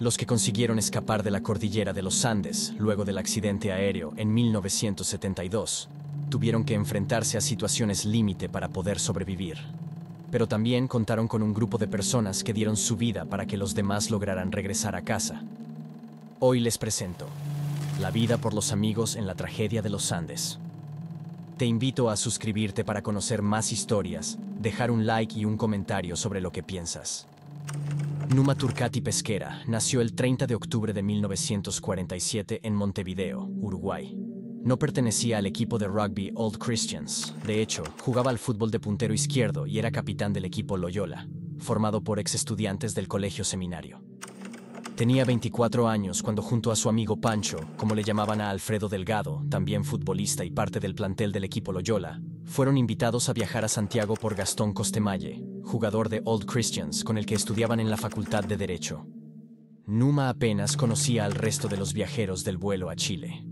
los que consiguieron escapar de la cordillera de los Andes luego del accidente aéreo en 1972 tuvieron que enfrentarse a situaciones límite para poder sobrevivir. Pero también contaron con un grupo de personas que dieron su vida para que los demás lograran regresar a casa. Hoy les presento La vida por los amigos en la tragedia de los Andes. Te invito a suscribirte para conocer más historias, dejar un like y un comentario sobre lo que piensas. Numa Turcati Pesquera nació el 30 de octubre de 1947 en Montevideo, Uruguay. No pertenecía al equipo de rugby Old Christians, de hecho, jugaba al fútbol de puntero izquierdo y era capitán del equipo Loyola, formado por ex estudiantes del colegio seminario. Tenía 24 años cuando junto a su amigo Pancho, como le llamaban a Alfredo Delgado, también futbolista y parte del plantel del equipo Loyola, fueron invitados a viajar a Santiago por Gastón Costemalle, jugador de Old Christians con el que estudiaban en la Facultad de Derecho. Numa apenas conocía al resto de los viajeros del vuelo a Chile.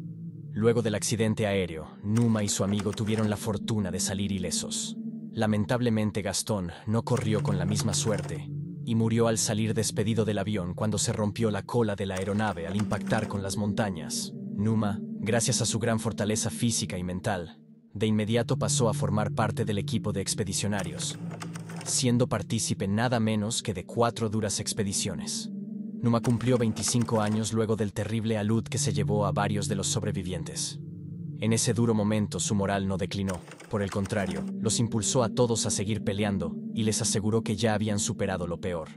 Luego del accidente aéreo, Numa y su amigo tuvieron la fortuna de salir ilesos. Lamentablemente Gastón no corrió con la misma suerte y murió al salir despedido del avión cuando se rompió la cola de la aeronave al impactar con las montañas. Numa, gracias a su gran fortaleza física y mental, de inmediato pasó a formar parte del equipo de expedicionarios, siendo partícipe nada menos que de cuatro duras expediciones. Numa cumplió 25 años luego del terrible alud que se llevó a varios de los sobrevivientes. En ese duro momento su moral no declinó, por el contrario, los impulsó a todos a seguir peleando y les aseguró que ya habían superado lo peor.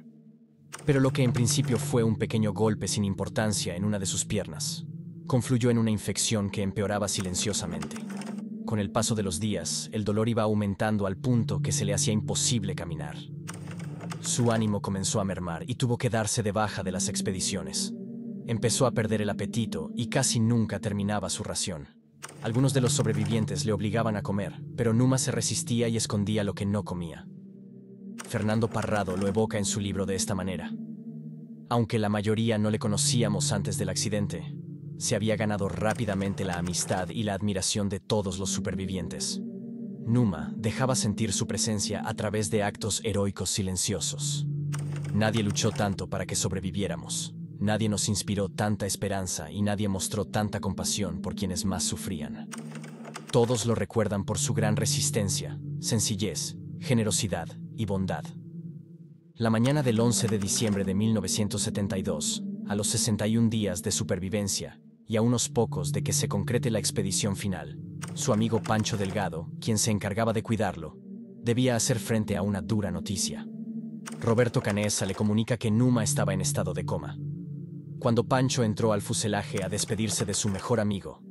Pero lo que en principio fue un pequeño golpe sin importancia en una de sus piernas, confluyó en una infección que empeoraba silenciosamente. Con el paso de los días, el dolor iba aumentando al punto que se le hacía imposible caminar. Su ánimo comenzó a mermar y tuvo que darse de baja de las expediciones. Empezó a perder el apetito y casi nunca terminaba su ración. Algunos de los sobrevivientes le obligaban a comer, pero Numa se resistía y escondía lo que no comía. Fernando Parrado lo evoca en su libro de esta manera. Aunque la mayoría no le conocíamos antes del accidente, se había ganado rápidamente la amistad y la admiración de todos los supervivientes. Numa dejaba sentir su presencia a través de actos heroicos silenciosos. Nadie luchó tanto para que sobreviviéramos. Nadie nos inspiró tanta esperanza y nadie mostró tanta compasión por quienes más sufrían. Todos lo recuerdan por su gran resistencia, sencillez, generosidad y bondad. La mañana del 11 de diciembre de 1972, a los 61 días de supervivencia, y a unos pocos de que se concrete la expedición final. Su amigo Pancho Delgado, quien se encargaba de cuidarlo, debía hacer frente a una dura noticia. Roberto Canesa le comunica que Numa estaba en estado de coma. Cuando Pancho entró al fuselaje a despedirse de su mejor amigo,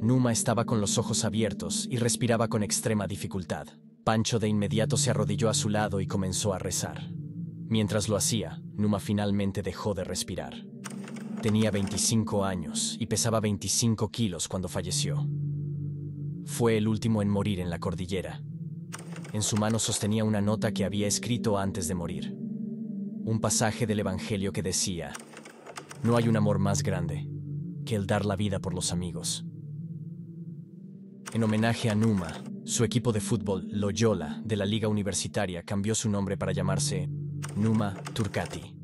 Numa estaba con los ojos abiertos y respiraba con extrema dificultad. Pancho de inmediato se arrodilló a su lado y comenzó a rezar. Mientras lo hacía, Numa finalmente dejó de respirar. Tenía 25 años y pesaba 25 kilos cuando falleció. Fue el último en morir en la cordillera. En su mano sostenía una nota que había escrito antes de morir. Un pasaje del Evangelio que decía, No hay un amor más grande que el dar la vida por los amigos. En homenaje a Numa, su equipo de fútbol, Loyola, de la Liga Universitaria, cambió su nombre para llamarse Numa Turcati.